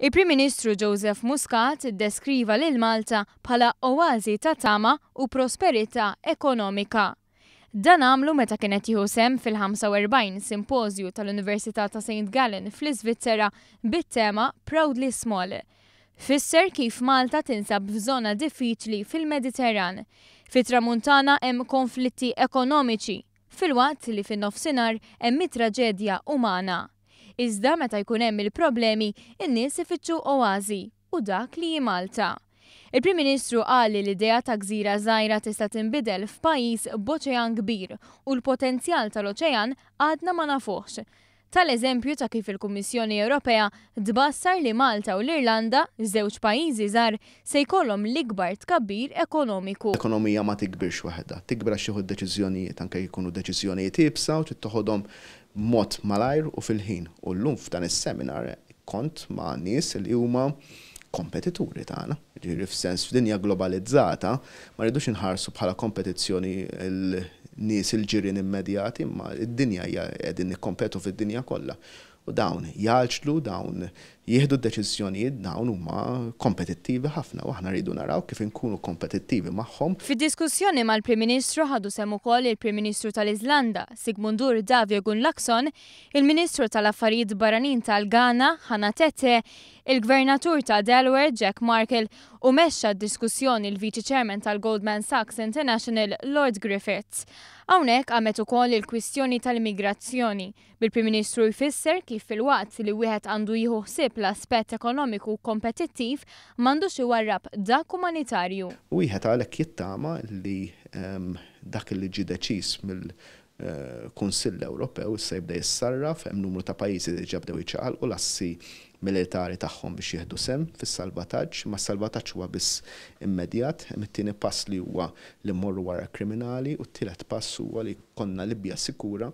Il-Prim Ministru Joseph Muscat deskriva lil Malta bħala oazi ta' tama u prosperità ekonomika. Dan għamlu meta kienet jieħu sem fil-45 simpożju tal-Università ta' St. Gallen fl-Iżvizzera bit-tema Proudly Small. Fisser kif Malta tinsab f'żona diffiċli fil-Mediterran. Fit-tramuntana hemm konflitti ekonomiċi, fil-waqt li fin-nofsinhar hemm traġedja umana. Iżda meta jkun hemm il-problemi, in-nies ifittxu oażi u dak li Malta. Il-Prim Ministru qal li l-idea ta' gżira żgħira tista' tinbidel f'pajjiż b'oċean kbir u l-potenzjal tal-oċean għadna ma nafuħx tal-eżempju ta' kif il-Kummissjoni Ewropea dbassar li Malta u l-Irlanda, żewġ pajjiżi żgħar, se jkollhom l-ikbar tkabbir ekonomiku. Ekonomija ma tikbirx waħda, tikbra xi deċiżjonijiet anke jkunu deċiżjonijiet ibsa u tittoħodhom mod malajr u fil-ħin. U llum f'dan is-seminar kont ma' nies li huma kompetituri tagħna. Ġifieri f'sens f'dinja globalizzata ma rridux inħarsu bħala kompetizzjoni nies il-ġirien immedjati, imma id-dinja jgħedin qegħdin nikkompetu fid-dinja kollha. U dawn jgħalċlu, dawn jieħdu d-deċizjonijiet dawn huma kompetittivi ħafna u aħna rridu naraw kif inkunu kompetittivi magħhom. Fid-diskussjoni mal-Prim Ministru ħadu sem ukoll il-Prim Ministru tal-Iżlanda, Sigmundur Davio Lakson, il-Ministru tal-Affarijiet Baranin tal-Ghana, tete il-gvernatur ta' Delaware Jack Markle u mexxa d-diskussjoni l-Viċi Chairman tal-Goldman Sachs International Lord Griffiths. Hawnhekk għamet ukoll il-kwistjoni tal-immigrazzjoni bil-Prim Ministru jfisser kif fil-waqt li wieħed għandu jieħu ħsieb l-aspett ekonomiku kompetittiv m'għandux iwarrab dak umanitarju. Wieħed għalhekk jittama li ehm, dak li ġi deċiż mill Eh, Kunsill Ewropew issa jibda jissarraf, hemm numru ta' pajjiżi li ġabdew iċaqalqu l-assi militari tagħhom biex jieħdu sem fis-salvataġġ, ma salvataġġ huwa biss immedjat, it-tieni pass li huwa li mmorru wara kriminali u t-tielet pass huwa li konna Libja sikura